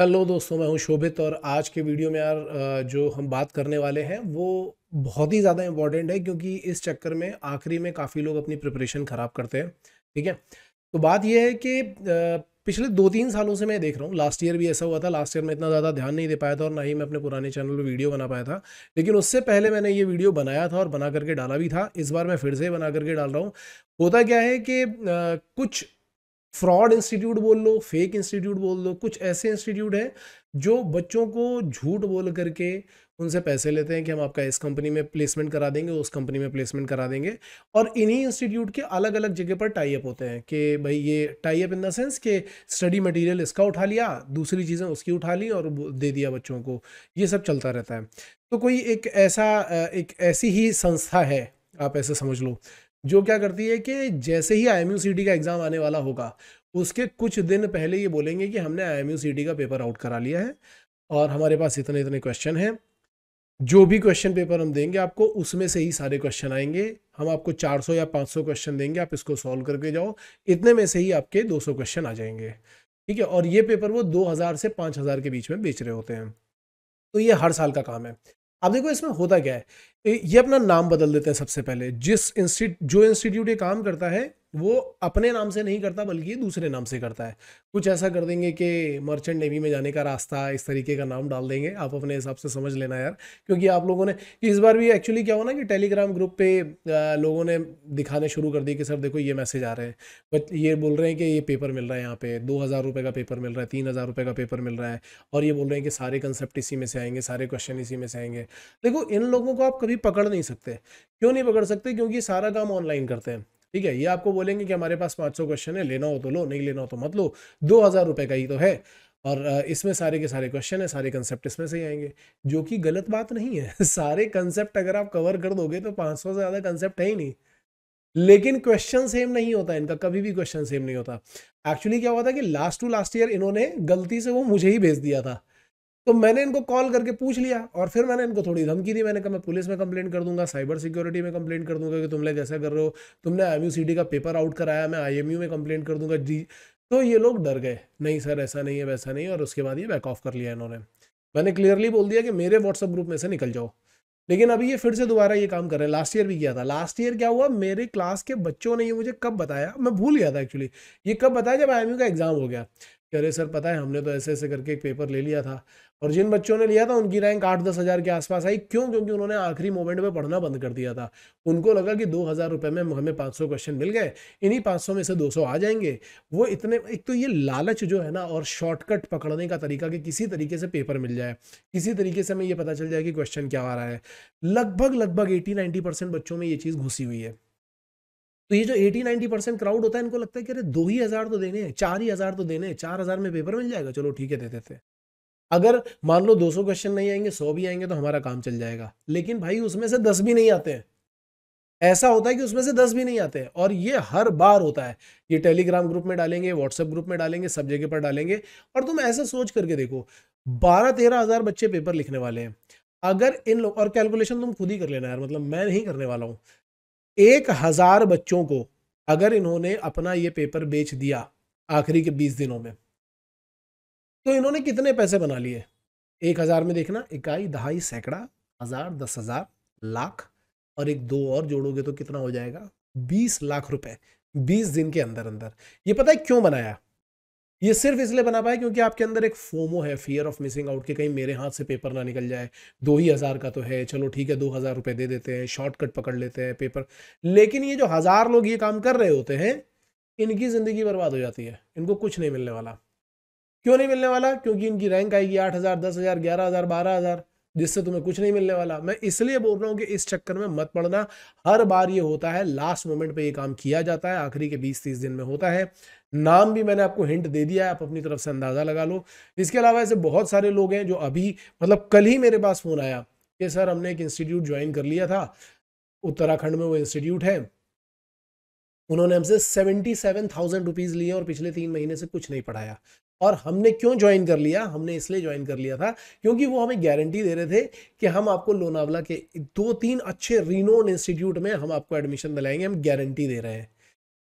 hello दोस्तों मैं हूं शोभित और आज के वीडियो में यार जो हम बात करने वाले हैं वो बहुत ही ज़्यादा इम्पॉर्टेंट है क्योंकि इस चक्कर में आखिरी में काफ़ी लोग अपनी प्रिपरेशन ख़राब करते हैं ठीक है तो बात यह है कि पिछले दो तीन सालों से मैं देख रहा हूँ लास्ट ईयर भी ऐसा हुआ था लास्ट ईयर में इतना ज़्यादा ध्यान नहीं दे पाया था और ना ही मैं अपने पुराने चैनल पर वीडियो बना पाया था लेकिन उससे पहले मैंने ये वीडियो बनाया था और बना करके डाला भी था इस बार मैं फिर से बना करके डाल रहा हूँ होता क्या है कि कुछ फ्रॉड इंस्टीट्यूट बोल लो फेक इंस्टीट्यूट बोल लो कुछ ऐसे इंस्टीट्यूट हैं जो बच्चों को झूठ बोल करके उनसे पैसे लेते हैं कि हम आपका इस कंपनी में प्लेसमेंट करा देंगे उस कंपनी में प्लेसमेंट करा देंगे और इन्हीं इंस्टीट्यूट के अलग अलग जगह पर टाइप होते हैं कि भाई ये टाइप इन द सेंस कि स्टडी मटेरियल इसका उठा लिया दूसरी चीज़ें उसकी उठा ली और दे दिया बच्चों को ये सब चलता रहता है तो कोई एक ऐसा एक ऐसी ही संस्था है आप ऐसे समझ लो जो क्या करती है कि जैसे ही आई का एग्ज़ाम आने वाला होगा उसके कुछ दिन पहले ये बोलेंगे कि हमने आई का पेपर आउट करा लिया है और हमारे पास इतने इतने क्वेश्चन हैं जो भी क्वेश्चन पेपर हम देंगे आपको उसमें से ही सारे क्वेश्चन आएंगे हम आपको 400 या 500 क्वेश्चन देंगे आप इसको सॉल्व करके जाओ इतने में से ही आपके 200 क्वेश्चन आ जाएंगे ठीक है और ये पेपर वो 2000 से 5000 के बीच में बेच रहे होते हैं तो ये हर साल का काम है अब देखो इसमें होता क्या है ये अपना नाम बदल देते हैं सबसे पहले जिस इंस्टीट्यूट जो इंस्टीट्यूट ये काम करता है वो अपने नाम से नहीं करता बल्कि दूसरे नाम से करता है कुछ ऐसा कर देंगे कि मर्चेंट नेवी में जाने का रास्ता इस तरीके का नाम डाल देंगे आप अपने हिसाब से समझ लेना यार क्योंकि आप लोगों ने इस बार भी एक्चुअली क्या हुआ ना कि टेलीग्राम ग्रुप पे लोगों ने दिखाने शुरू कर दिए कि सर देखो ये मैसेज आ रहे हैं बट ये बोल रहे हैं कि ये पेपर मिल रहा है यहाँ पे दो हज़ार रुपये का पेपर मिल रहा है तीन हज़ार रुपये का पेपर मिल रहा है और ये बोल रहे हैं कि सारे कंसेप्ट इसी में से आएंगे सारे क्वेश्चन इसी में से आएंगे देखो इन लोगों को आप कभी पकड़ नहीं सकते क्यों नहीं पकड़ सकते क्योंकि सारा काम ऑनलाइन करते हैं ठीक है ये आपको बोलेंगे कि हमारे पास सौ क्वेश्चन है लेना हो तो लो नहीं लेना हो तो मत लो दो हज़ार रुपये का ही तो है और इसमें सारे के सारे क्वेश्चन है सारे कंसेप्ट इसमें से ही आएंगे जो कि गलत बात नहीं है सारे कंसेप्ट अगर आप कवर कर दोगे तो 500 से ज़्यादा कंसेप्ट है ही नहीं लेकिन क्वेश्चन सेम नहीं होता इनका कभी भी क्वेश्चन सेम नहीं होता एक्चुअली क्या हुआ था कि लास्ट टू लास्ट ईयर इन्होंने गलती से वो मुझे ही भेज दिया था तो मैंने इनको कॉल करके पूछ लिया और फिर मैंने इनको थोड़ी धमकी दी मैंने कहा मैं पुलिस में कंप्लेंट कर दूंगा साइबर सिक्योरिटी में कंप्लेंट कर दूंगा कि तुम लोग ऐसा कर रहे हो तुमने आई का पेपर आउट कराया मैं आई में कंप्लेंट कर दूंगा जी तो ये लोग डर गए नहीं सर ऐसा नहीं है वैसा नहीं और उसके बाद ये बैक ऑफ कर लिया इन्होंने मैंने क्लियरली बोल दिया कि मेरे व्हाट्सअप ग्रुप में से निकल जाओ लेकिन अभी ये फिर से दोबारा ये काम कर रहे हैं लास्ट ईयर भी किया था लास्ट ईयर क्या हुआ मेरे क्लास के बच्चों ने ये मुझे कब बताया मैं भूल गया था एक्चुअली ये कब बताया जब आई का एग्जाम हो गया कि अरे सर पता है हमने तो ऐसे ऐसे करके एक पेपर ले लिया था और जिन बच्चों ने लिया था उनकी रैंक आठ दस हज़ार के आसपास आई क्यों क्योंकि उन्होंने आखिरी मोमेंट में पढ़ना बंद कर दिया था उनको लगा कि दो हज़ार रुपये में हमें पाँच सौ क्वेश्चन मिल गए इन्हीं पाँच सौ में से दो सौ आ जाएंगे वो इतने एक तो ये लालच जो है ना और शॉर्टकट पकड़ने का तरीका कि किसी तरीके से पेपर मिल जाए किसी तरीके से हमें ये पता चल जाए कि क्वेश्चन क्या आ रहा है लगभग लगभग एटी नाइन्टी बच्चों में ये चीज़ घुसी हुई है तो ये जो एटी नाइनटी परसेंट क्राउड होता है इनको लगता है कि अरे दो ही हज़ार तो देने हैं चार ही हज़ार तो देने हैं चार हज़ार में पेपर मिल जाएगा चलो ठीक है दे देते हैं अगर मान लो 200 क्वेश्चन नहीं आएंगे 100 भी आएंगे तो हमारा काम चल जाएगा लेकिन भाई उसमें से 10 भी नहीं आते हैं ऐसा होता है कि उसमें से दस भी नहीं आते हैं और ये हर बार होता है ये टेलीग्राम ग्रुप में डालेंगे व्हाट्सएप ग्रुप में डालेंगे सब जगह पर डालेंगे और तुम ऐसा सोच करके देखो बारह तेरह हज़ार बच्चे पेपर लिखने वाले हैं अगर इन लोग और कैलकुलेशन तुम खुद ही कर लेना यार मतलब मैं नहीं करने वाला हूँ एक हज़ार बच्चों को अगर इन्होंने अपना ये पेपर बेच दिया आखिरी के बीस दिनों में तो इन्होंने कितने पैसे बना लिए एक हज़ार में देखना इकाई दहाई सैकड़ा हज़ार दस हज़ार लाख और एक दो और जोड़ोगे तो कितना हो जाएगा बीस लाख रुपए बीस दिन के अंदर अंदर ये पता है क्यों बनाया ये सिर्फ इसलिए बना पाए क्योंकि आपके अंदर एक फोमो है फियर ऑफ मिसिंग आउट के कहीं मेरे हाथ से पेपर ना निकल जाए दो ही हज़ार का तो है चलो ठीक है दो हज़ार रुपये दे देते हैं शॉर्टकट पकड़ लेते हैं पेपर लेकिन ये जो हज़ार लोग ये काम कर रहे होते हैं इनकी ज़िंदगी बर्बाद हो जाती है इनको कुछ नहीं मिलने वाला क्यों नहीं मिलने वाला क्योंकि इनकी रैंक आएगी आठ हज़ार दस हज़ार ग्यारह हज़ार बारह हज़ार जिससे तुम्हें कुछ नहीं मिलने वाला मैं इसलिए बोल रहा हूँ कि इस चक्कर में मत पड़ना हर बार ये होता है लास्ट मोमेंट पे ये काम किया जाता है आखिरी के 20-30 दिन में होता है नाम भी मैंने आपको हिंट दे दिया है आप अपनी तरफ से अंदाज़ा लगा लो इसके अलावा ऐसे बहुत सारे लोग हैं जो अभी मतलब कल ही मेरे पास फ़ोन आया कि सर हमने एक इंस्टीट्यूट ज्वाइन कर लिया था उत्तराखंड में वो इंस्टीट्यूट है उन्होंने हमसे सेवेंटी सेवन थाउजेंड रुपीज़ लिए और पिछले तीन महीने से कुछ नहीं पढ़ाया और हमने क्यों ज्वाइन कर लिया हमने इसलिए ज्वाइन कर लिया था क्योंकि वो हमें गारंटी दे रहे थे कि हम आपको लोनावला के दो तीन अच्छे रिनोन इंस्टीट्यूट में हम आपको एडमिशन दिलाएंगे हम गारंटी दे रहे हैं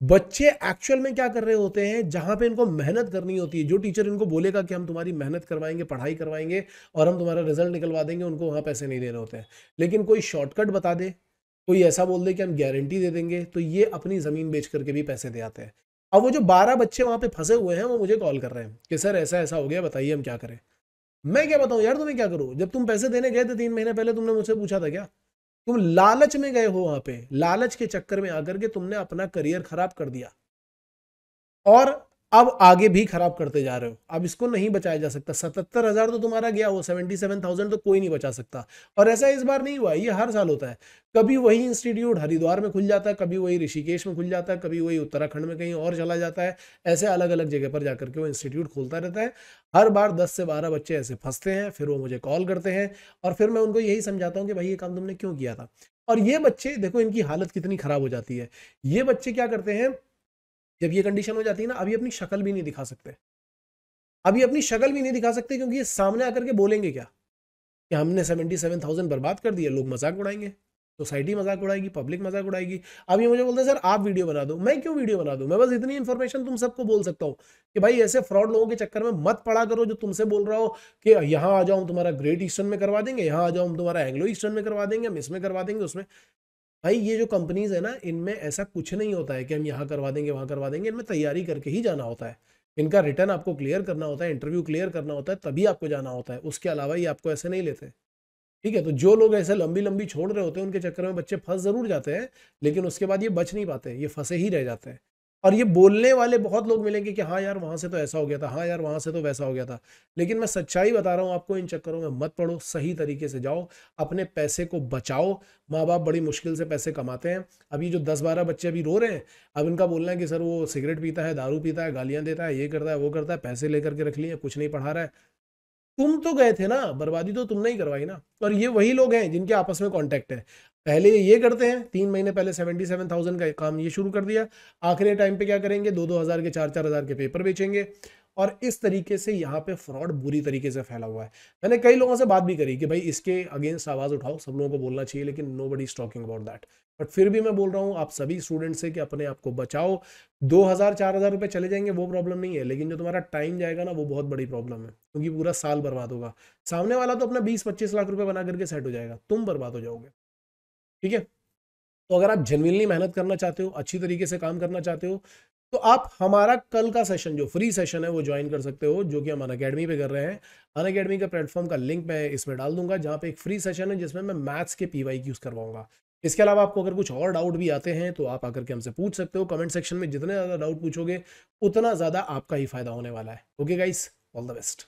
बच्चे एक्चुअल में क्या कर रहे होते हैं जहां पे इनको मेहनत करनी होती है जो टीचर इनको बोलेगा कि हम तुम्हारी मेहनत करवाएंगे पढ़ाई करवाएंगे और हम तुम्हारा रिजल्ट निकलवा देंगे उनको वहां पैसे नहीं दे रहे होते हैं लेकिन कोई शॉर्टकट बता दे कोई ऐसा बोल दे कि हम गारंटी दे देंगे तो ये अपनी ज़मीन बेच करके भी पैसे दे आते हैं अब वो जो बारह बच्चे वहाँ पे फंसे हुए हैं वो मुझे कॉल कर रहे हैं कि सर ऐसा ऐसा हो गया बताइए हम क्या करें मैं क्या बताऊँ यार तुम्हें क्या करूँ जब तुम पैसे देने गए थे तीन महीने पहले तुमने मुझसे पूछा था क्या तुम लालच में गए हो वहाँ पे लालच के चक्कर में आकर के तुमने अपना करियर खराब कर दिया और अब आगे भी खराब करते जा रहे हो अब इसको नहीं बचाया जा सकता सतहत्तर हजार तो तुम्हारा गया वो सेवेंटी सेवन थाउजेंड तो कोई नहीं बचा सकता और ऐसा इस बार नहीं हुआ ये हर साल होता है कभी वही इंस्टीट्यूट हरिद्वार में खुल जाता है कभी वही ऋषिकेश में खुल जाता है कभी वही उत्तराखंड में कहीं और चला जाता है ऐसे अलग अलग जगह पर जाकर के वो इंस्टीट्यूट खोलता रहता है हर बार दस से बारह बच्चे ऐसे फंसते हैं फिर वो मुझे कॉल करते हैं और फिर मैं उनको यही समझाता हूँ कि भाई ये काम तुमने क्यों किया था और ये बच्चे देखो इनकी हालत कितनी खराब हो जाती है ये बच्चे क्या करते हैं जब ये कंडीशन हो जाती है ना अभी अपनी शक्ल भी नहीं दिखा सकते अभी अपनी शक्ल भी नहीं दिखा सकते क्योंकि ये सामने आकर के बोलेंगे क्या कि हमने सेवेंटी सेवन थाउजेंड बर्बाद कर दिया लोग मजाक उड़ाएंगे सोसाइटी मजाक उड़ाएगी पब्लिक मजाक उड़ाएगी अब ये मुझे बोलते हैं सर आप वीडियो बना दो मैं क्यों वीडियो बना दूं मैं बस इतनी इन्फॉर्मेशन तुम सबको बोल सकता हूँ कि भाई ऐसे फ्रॉड लोगों के चक्कर में मत पड़ा करो जो तुमसे बोल रहा हो कि यहाँ आ जाओ तुम्हारा ग्रेट ईस्टर्न में करवा देंगे यहाँ आ जाओ तुम्हारा एंग्लो ईस्टर्न में करवा देंगे हम इसमें करवा देंगे उसमें भाई ये जो कंपनीज है ना इनमें ऐसा कुछ नहीं होता है कि हम यहाँ करवा देंगे वहाँ करवा देंगे इनमें तैयारी करके ही जाना होता है इनका रिटर्न आपको क्लियर करना होता है इंटरव्यू क्लियर करना होता है तभी आपको जाना होता है उसके अलावा ये आपको ऐसे नहीं लेते ठीक है तो जो लोग ऐसे लंबी लंबी छोड़ रहे होते हैं उनके चक्कर में बच्चे फंस जरूर जाते हैं लेकिन उसके बाद ये बच नहीं पाते ये फंसे ही रह जाते हैं और ये बोलने वाले बहुत लोग मिलेंगे कि हाँ यार वहाँ से तो ऐसा हो गया था हाँ यार वहां से तो वैसा हो गया था लेकिन मैं सच्चाई बता रहा हूँ आपको इन चक्करों में मत पड़ो सही तरीके से जाओ अपने पैसे को बचाओ माँ बाप बड़ी मुश्किल से पैसे कमाते हैं अभी जो दस बारह बच्चे अभी रो रहे हैं अब इनका बोलना है कि सर वो सिगरेट पीता है दारू पीता है गालियाँ देता है ये करता है वो करता है पैसे लेकर के रख लिए कुछ नहीं पढ़ा रहा है तुम तो गए थे ना बर्बादी तो तुमने ही करवाई ना और ये वही लोग हैं जिनके आपस में कॉन्टेक्ट है पहले ये करते हैं तीन महीने पहले सेवेंटी सेवन थाउजेंड का काम ये शुरू कर दिया आखिरी टाइम पे क्या करेंगे दो दो हज़ार के चार चार हज़ार के पेपर बेचेंगे और इस तरीके से यहाँ पे फ्रॉड बुरी तरीके से फैला हुआ है मैंने कई लोगों से बात भी करी कि भाई इसके अगेंस्ट आवाज़ उठाओ सब लोगों को बोलना चाहिए लेकिन nobody stalking about that but फिर भी मैं बोल रहा हूँ आप सभी स्टूडेंट से कि अपने आप को बचाओ दो हज़ार चार हज़ार रुपये चले जाएंगे वो प्रॉब्लम नहीं है लेकिन जो तुम्हारा टाइम जाएगा ना वो बहुत बड़ी प्रॉब्लम है क्योंकि पूरा साल बर्बाद होगा सामने वाला तो अपना बीस पच्चीस लाख रुपये बना करके सेट हो जाएगा तुम बर्बाद हो जाओगे ठीक है तो अगर आप जेनविनली मेहनत करना चाहते हो अच्छी तरीके से काम करना चाहते हो तो आप हमारा कल का सेशन जो फ्री सेशन है वो ज्वाइन कर सकते हो जो कि हम अन अकेडमी पे कर रहे हैं अन अकेडमी का प्लेटफॉर्म का लिंक मैं इसमें डाल दूंगा जहाँ पे एक फ्री सेशन है जिसमें मैं मैथ्स के पी वाई क्यूज करवाऊंगा इसके अलावा आपको अगर कुछ और डाउट भी आते हैं तो आप आकर के हमसे पूछ सकते हो कमेंट सेक्शन में जितने ज़्यादा डाउट पूछोगे उतना ज़्यादा आपका ही फायदा होने वाला है okay guys all the best